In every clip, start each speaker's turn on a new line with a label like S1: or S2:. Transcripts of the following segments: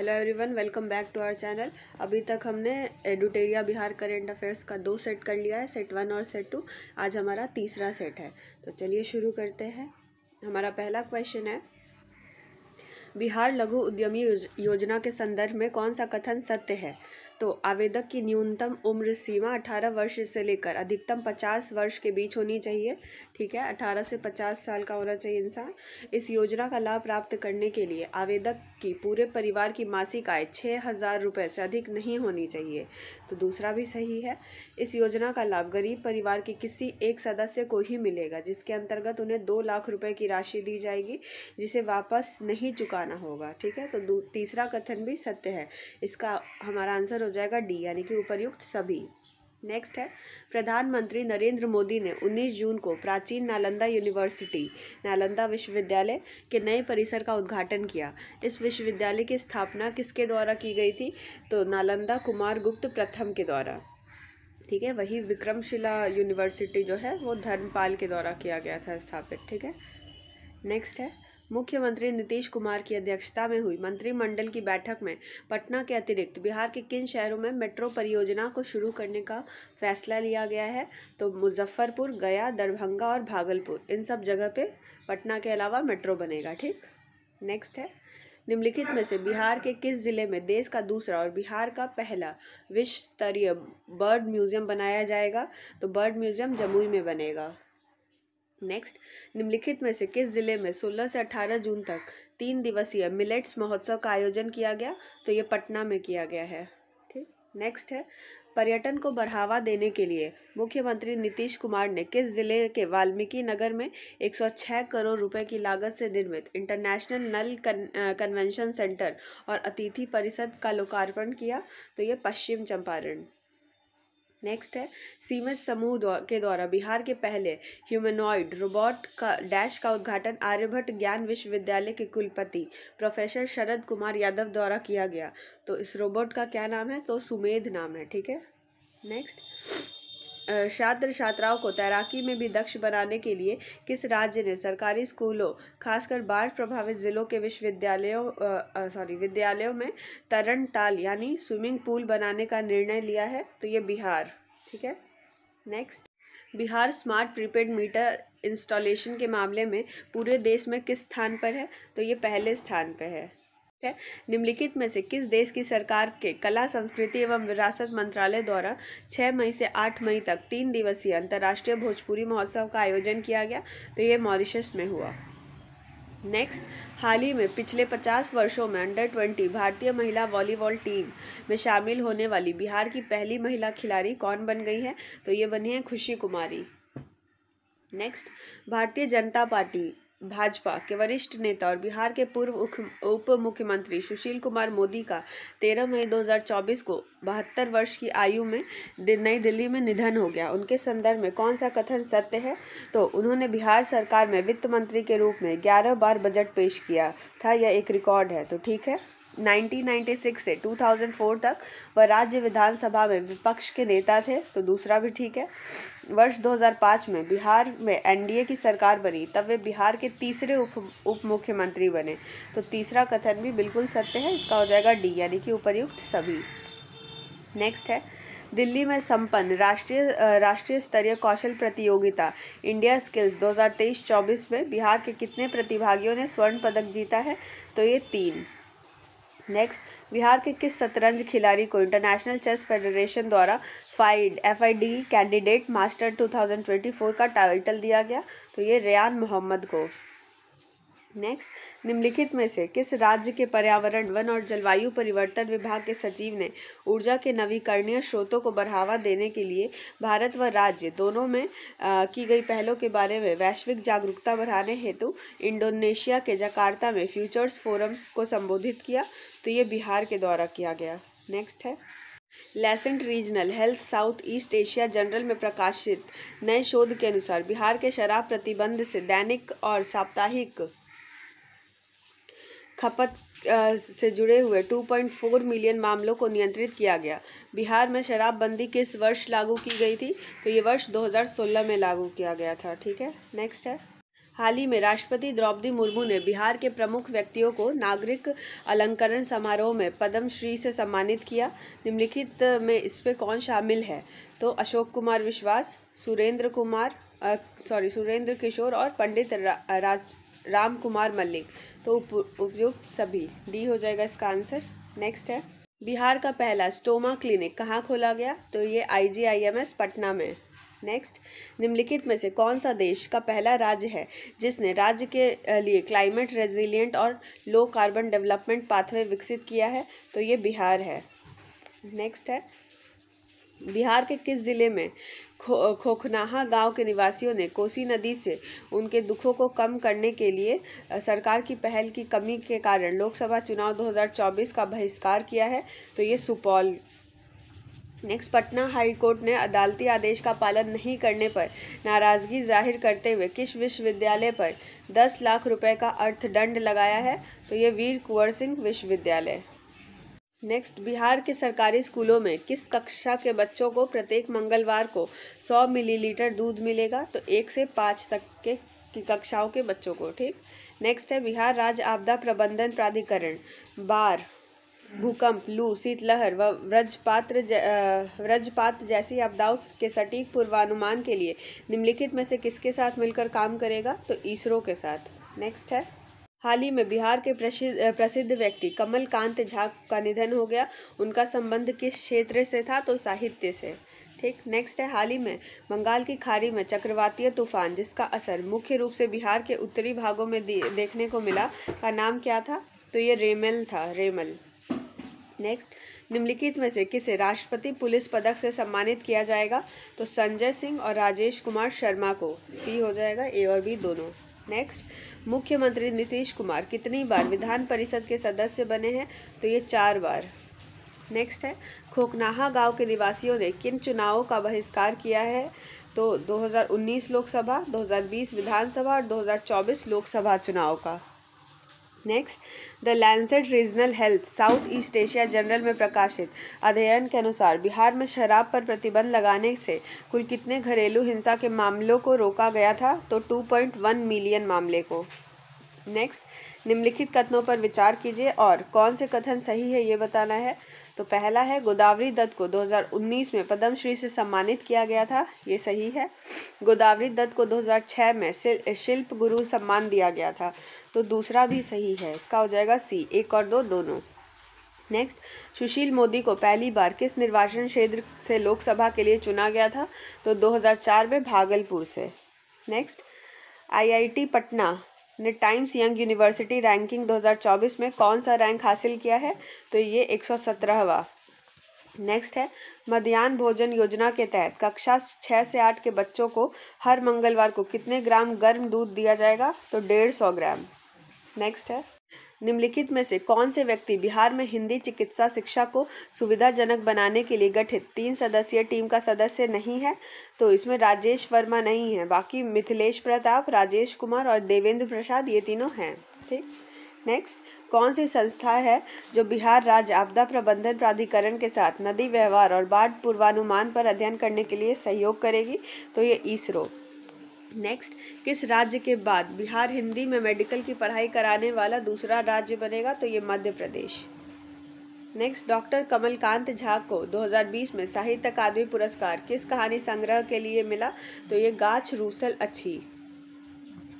S1: hello everyone welcome back to our channel अभी तक हमने एडुटेरिया बिहार करेंट अफेयर्स का दो सेट कर लिया है सेट वन और सेट टू आज हमारा तीसरा सेट है तो चलिए शुरू करते हैं हमारा पहला क्वेश्चन है बिहार लघु उद्यमी योजना के संदर्भ में कौन सा कथन सत्य है तो आवेदक की न्यूनतम उम्र सीमा 18 वर्ष से लेकर अधिकतम 50 वर्ष के बीच होनी चाहिए ठीक है 18 से 50 साल का होना चाहिए इंसान इस योजना का लाभ प्राप्त करने के लिए आवेदक की पूरे परिवार की मासिक आय छः हज़ार रुपये से अधिक नहीं होनी चाहिए तो दूसरा भी सही है इस योजना का लाभ गरीब परिवार के किसी एक सदस्य को ही मिलेगा जिसके अंतर्गत उन्हें दो लाख रुपए की राशि दी जाएगी जिसे वापस नहीं चुकाना होगा ठीक है तो तीसरा कथन भी सत्य है इसका हमारा आंसर हो जाएगा डी यानी कि उपरयुक्त सभी नेक्स्ट है प्रधानमंत्री नरेंद्र मोदी ने 19 जून को प्राचीन नालंदा यूनिवर्सिटी नालंदा विश्वविद्यालय के नए परिसर का उद्घाटन किया इस विश्वविद्यालय की स्थापना किसके द्वारा की गई थी तो नालंदा कुमार गुप्त प्रथम के द्वारा ठीक है वही विक्रमशिला यूनिवर्सिटी जो है वो धर्मपाल के द्वारा किया गया था स्थापित ठीक है नेक्स्ट है मुख्यमंत्री नीतीश कुमार की अध्यक्षता में हुई मंत्रिमंडल की बैठक में पटना के अतिरिक्त बिहार के किन शहरों में मेट्रो परियोजना को शुरू करने का फैसला लिया गया है तो मुजफ्फरपुर गया दरभंगा और भागलपुर इन सब जगह पे पटना के अलावा मेट्रो बनेगा ठीक नेक्स्ट है निम्नलिखित में से बिहार के किस जिले में देश का दूसरा और बिहार का पहला विश्व स्तरीय बर्ड म्यूजियम बनाया जाएगा तो बर्ड म्यूजियम जमुई में बनेगा नेक्स्ट निम्नलिखित में से किस जिले में 16 से 18 जून तक तीन दिवसीय मिलेट्स महोत्सव का आयोजन किया गया तो ये पटना में किया गया है नेक्स्ट है पर्यटन को बढ़ावा देने के लिए मुख्यमंत्री नीतीश कुमार ने किस जिले के वाल्मीकि नगर में 106 करोड़ रुपए की लागत से निर्मित इंटरनेशनल नल कन्वेंशन सेंटर और अतिथि परिषद का लोकार्पण किया तो ये पश्चिम चंपारण नेक्स्ट है सीमित समूह के द्वारा बिहार के पहले ह्यूमेनॉइड रोबोट का डैश का उद्घाटन आर्यभट्ट ज्ञान विश्वविद्यालय के कुलपति प्रोफेसर शरद कुमार यादव द्वारा किया गया तो इस रोबोट का क्या नाम है तो सुमेध नाम है ठीक है नेक्स्ट छात्र छात्राओं को तैराकी में भी दक्ष बनाने के लिए किस राज्य ने सरकारी स्कूलों खासकर बाढ़ प्रभावित ज़िलों के विश्वविद्यालयों सॉरी विद्यालयों में तरण ताल यानी स्विमिंग पूल बनाने का निर्णय लिया है तो ये बिहार ठीक है next Bihar smart prepaid meter installation के मामले में पूरे देश में किस स्थान पर है तो ये पहले स्थान पर है है निम्नलिखित में से किस देश की सरकार के कला संस्कृति एवं विरासत मंत्रालय द्वारा छः मई से आठ मई तक तीन दिवसीय अंतर्राष्ट्रीय भोजपुरी महोत्सव का आयोजन किया गया तो ये मॉरिशस में हुआ नेक्स्ट हाल ही में पिछले पचास वर्षों में अंडर ट्वेंटी भारतीय महिला वॉलीबॉल टीम में शामिल होने वाली बिहार की पहली महिला खिलाड़ी कौन बन गई है तो ये बनी है खुशी कुमारी नेक्स्ट भारतीय जनता पार्टी भाजपा के वरिष्ठ नेता और बिहार के पूर्व उप मुख्यमंत्री सुशील कुमार मोदी का 13 मई 2024 को बहत्तर वर्ष की आयु में नई दिल्ली में निधन हो गया उनके संदर्भ में कौन सा कथन सत्य है तो उन्होंने बिहार सरकार में वित्त मंत्री के रूप में 11 बार बजट पेश किया था यह एक रिकॉर्ड है तो ठीक है 1996 से 2004 तक वह राज्य विधानसभा में विपक्ष के नेता थे तो दूसरा भी ठीक है वर्ष 2005 में बिहार में एनडीए की सरकार बनी तब वे बिहार के तीसरे उप उप मुख्यमंत्री बने तो तीसरा कथन भी बिल्कुल सत्य है इसका हो जाएगा डी यानी कि उपयुक्त सभी नेक्स्ट है दिल्ली में संपन्न राष्ट्रीय राष्ट्रीय स्तरीय कौशल प्रतियोगिता इंडिया स्किल्स 2023-24 में बिहार के कितने प्रतिभागियों ने स्वर्ण पदक जीता है तो ये तीन नेक्स्ट बिहार के किस शतरंज खिलाड़ी को इंटरनेशनल चेस फेडरेशन द्वारा FIDE F I D candidate master 2024 का टाइटल दिया गया तो ये रियान मोहम्मद को नेक्स्ट निम्नलिखित में से किस राज्य के पर्यावरण वन और जलवायु परिवर्तन विभाग के सचिव ने ऊर्जा के नवीकरणीय स्रोतों को बढ़ावा देने के लिए भारत व राज्य दोनों में आ, की गई पहलों के बारे में वैश्विक जागरूकता बढ़ाने हेतु इंडोनेशिया के जकार्ता में फ्यूचर्स फोरम्स को संबोधित किया तो ये बिहार के द्वारा किया गया नेक्स्ट है Lancet regional health south east Asia journal में प्रकाशित नए शोध के अनुसार बिहार के शराब प्रतिबंध से दैनिक और साप्ताहिक खपत से जुड़े हुए 2.4 मिलियन मामलों को नियंत्रित किया गया बिहार में शराबबंदी किस वर्ष लागू की गई थी तो ये वर्ष 2016 में लागू किया गया था ठीक है नेक्स्ट है हाल ही में राष्ट्रपति द्रौपदी मुर्मू ने बिहार के प्रमुख व्यक्तियों को नागरिक अलंकरण समारोह में पद्मश्री से सम्मानित किया निम्नलिखित में इसमें कौन शामिल है तो अशोक कुमार विश्वास सुरेंद्र कुमार सॉरी सुरेंद्र किशोर और पंडित रा, रा, राम कुमार मल्लिक तो उपयुक्त सभी डी हो जाएगा इसका आंसर नेक्स्ट है बिहार का पहला स्टोमा क्लिनिक कहाँ खोला गया तो ये आईजीआईएमएस पटना में नेक्स्ट निम्नलिखित में से कौन सा देश का पहला राज्य है जिसने राज्य के लिए क्लाइमेट रेजिलियंट और लो कार्बन डेवलपमेंट पाथवे विकसित किया है तो ये बिहार है नेक्स्ट है बिहार के किस ज़िले में खो खोखनाहा गांव के निवासियों ने कोसी नदी से उनके दुखों को कम करने के लिए सरकार की पहल की कमी के कारण लोकसभा चुनाव 2024 का बहिष्कार किया है तो ये सुपौल नेक्स्ट पटना हाईकोर्ट ने अदालती आदेश का पालन नहीं करने पर नाराज़गी जाहिर करते हुए किस विश्वविद्यालय पर 10 लाख रुपए का अर्थदंड लगाया है तो ये वीर कुंवर सिंह विश्वविद्यालय नेक्स्ट बिहार के सरकारी स्कूलों में किस कक्षा के बच्चों को प्रत्येक मंगलवार को 100 मिलीलीटर दूध मिलेगा तो एक से पाँच तक के की कक्षाओं के बच्चों को ठीक नेक्स्ट है बिहार राज्य आपदा प्रबंधन प्राधिकरण बार भूकंप लू शीतलहर व व्रजपात्र व्रजपात जैसी आपदाओं के सटीक पूर्वानुमान के लिए निम्नलिखित में से किसके साथ मिलकर काम करेगा तो इसरो के साथ नेक्स्ट है हाल ही में बिहार के प्रसिद्ध प्रसिद्ध व्यक्ति कमलकांत झा का निधन हो गया उनका संबंध किस क्षेत्र से था तो साहित्य से ठीक नेक्स्ट है हाल ही में बंगाल की खाड़ी में चक्रवातीय तूफान जिसका असर मुख्य रूप से बिहार के उत्तरी भागों में देखने को मिला का नाम क्या था तो ये रेमल था रेमल नेक्स्ट निम्नलिखित में से किसे राष्ट्रपति पुलिस पदक से सम्मानित किया जाएगा तो संजय सिंह और राजेश कुमार शर्मा को सी हो जाएगा ए और बी दोनों नेक्स्ट मुख्यमंत्री नीतीश कुमार कितनी बार विधान परिषद के सदस्य बने हैं तो ये चार बार नेक्स्ट है खोकनाहा गांव के निवासियों ने किन चुनावों का बहिष्कार किया है तो 2019 लोकसभा 2020 विधानसभा और 2024 लोकसभा चुनाव का next the Lancet regional health south east Asia journal में प्रकाशित अध्ययन के अनुसार बिहार में शराब पर प्रतिबंध लगाने से कुल कितने घरेलू हिंसा के मामलों को रोका गया था तो 2.1 मिलियन मामले को नेक्स्ट निम्नलिखित कथनों पर विचार कीजिए और कौन से कथन सही है ये बताना है तो पहला है गोदावरी दत्त को 2019 में पद्मश्री से सम्मानित किया गया था ये सही है गोदावरी दत्त को 2006 में शिल्प गुरु सम्मान दिया गया था तो दूसरा भी सही है इसका हो जाएगा सी एक और दो दोनों नेक्स्ट सुशील मोदी को पहली बार किस निर्वाचन क्षेत्र से लोकसभा के लिए चुना गया था तो 2004 में भागलपुर से नेक्स्ट आईआईटी पटना ने टाइम्स यंग यूनिवर्सिटी रैंकिंग 2024 में कौन सा रैंक हासिल किया है तो ये एक सौ नेक्स्ट है मध्यान्ह भोजन योजना के तहत कक्षा छः से आठ के बच्चों को हर मंगलवार को कितने ग्राम गर्म दूध दिया जाएगा तो डेढ़ सौ ग्राम नेक्स्ट है निम्नलिखित में से कौन से व्यक्ति बिहार में हिंदी चिकित्सा शिक्षा को सुविधाजनक बनाने के लिए गठित तीन सदस्यीय टीम का सदस्य नहीं है तो इसमें राजेश वर्मा नहीं है बाकी मिथिलेश प्रताप राजेश कुमार और देवेंद्र प्रसाद ये तीनों हैं ठीक नेक्स्ट कौन सी संस्था है जो बिहार राज्य आपदा प्रबंधन प्राधिकरण के साथ नदी व्यवहार और बाढ़ पूर्वानुमान पर अध्ययन करने के लिए सहयोग करेगी तो ये इसरो नेक्स्ट किस राज्य के बाद बिहार हिंदी में मेडिकल की पढ़ाई कराने वाला दूसरा राज्य बनेगा तो ये मध्य प्रदेश नेक्स्ट डॉक्टर कमलकांत झा को 2020 में साहित्य अकादमी पुरस्कार किस कहानी संग्रह के लिए मिला तो ये गाछ रूसल अच्छी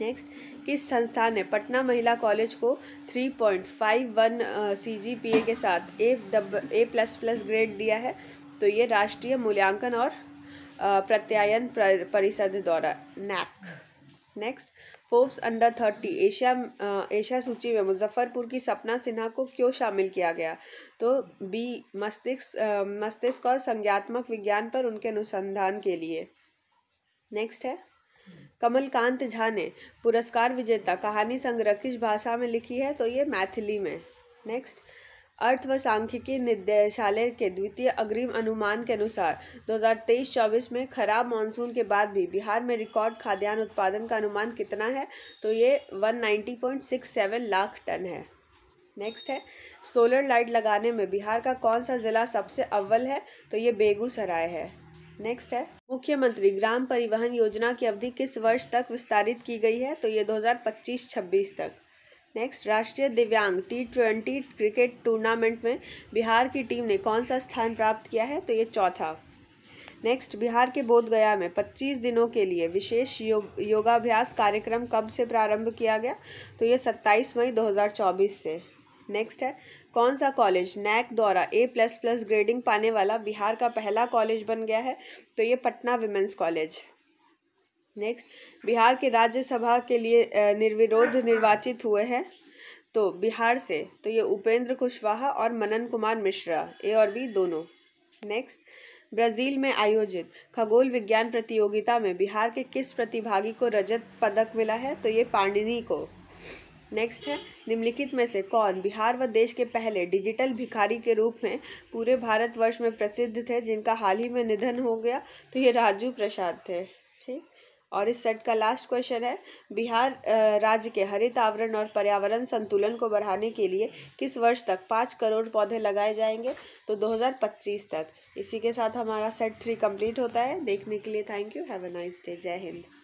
S1: नेक्स्ट किस संस्था ने पटना महिला कॉलेज को 3.51 सीजीपीए के साथ ए डब ए प्लस प्लस ग्रेड दिया है तो ये राष्ट्रीय मूल्यांकन और प्रत्यायन परिषद द्वारा NAAC next Forbes under thirty Asia Asia सूची में मुजफ्फरपुर की सपना सिन्हा को क्यों शामिल किया गया तो बी मस्तिष्क मस्तिष्क और संज्ञात्मक विज्ञान पर उनके अनुसंधान के लिए नेक्स्ट है कमलकांत झा ने पुरस्कार विजेता कहानी संग्रह किस भाषा में लिखी है तो ये मैथिली में नेक्स्ट अर्थ व सांख्यिकी निदेशालय के द्वितीय अग्रिम अनुमान के अनुसार 2023-24 में खराब मानसून के बाद भी बिहार में रिकॉर्ड खाद्यान्न उत्पादन का अनुमान कितना है तो ये 190.67 लाख टन है नेक्स्ट है सोलर लाइट लगाने में बिहार का कौन सा ज़िला सबसे अव्वल है तो ये बेगूसराय है नेक्स्ट है मुख्यमंत्री ग्राम परिवहन योजना की अवधि किस वर्ष तक विस्तारित की गई है तो ये 2025-26 तक नेक्स्ट राष्ट्रीय दिव्यांग टी ट्वेंटी क्रिकेट टूर्नामेंट में बिहार की टीम ने कौन सा स्थान प्राप्त किया है तो ये चौथा नेक्स्ट बिहार के बोधगया में 25 दिनों के लिए विशेष यो, योगाभ्यास कार्यक्रम कब से प्रारंभ किया गया तो ये 27 मई 2024 से नेक्स्ट है कौन सा कॉलेज नैक द्वारा ए प्लस प्लस ग्रेडिंग पाने वाला बिहार का पहला कॉलेज बन गया है तो ये Patna women's college next Bihar के राज्यसभा के लिए निर्विरोध निर्वाचित हुए हैं तो बिहार से तो ये उपेंद्र कुशवाहा और मनन कुमार मिश्रा ए और बी दोनों नेक्स्ट ब्राज़ील में आयोजित खगोल विज्ञान प्रतियोगिता में बिहार के किस प्रतिभागी को रजत पदक मिला है तो ये पाणिनी को नेक्स्ट है निम्नलिखित में से कौन बिहार व देश के पहले डिजिटल भिखारी के रूप में पूरे भारतवर्ष में प्रसिद्ध थे जिनका हाल ही में निधन हो गया तो ये राजू प्रसाद थे ठीक और इस सेट का लास्ट क्वेश्चन है बिहार राज्य के हरित आवरण और पर्यावरण संतुलन को बढ़ाने के लिए किस वर्ष तक पाँच करोड़ पौधे लगाए जाएंगे तो 2025 तक इसी के साथ हमारा सेट थ्री कंप्लीट होता है देखने के लिए thank you have a nice day जय हिंद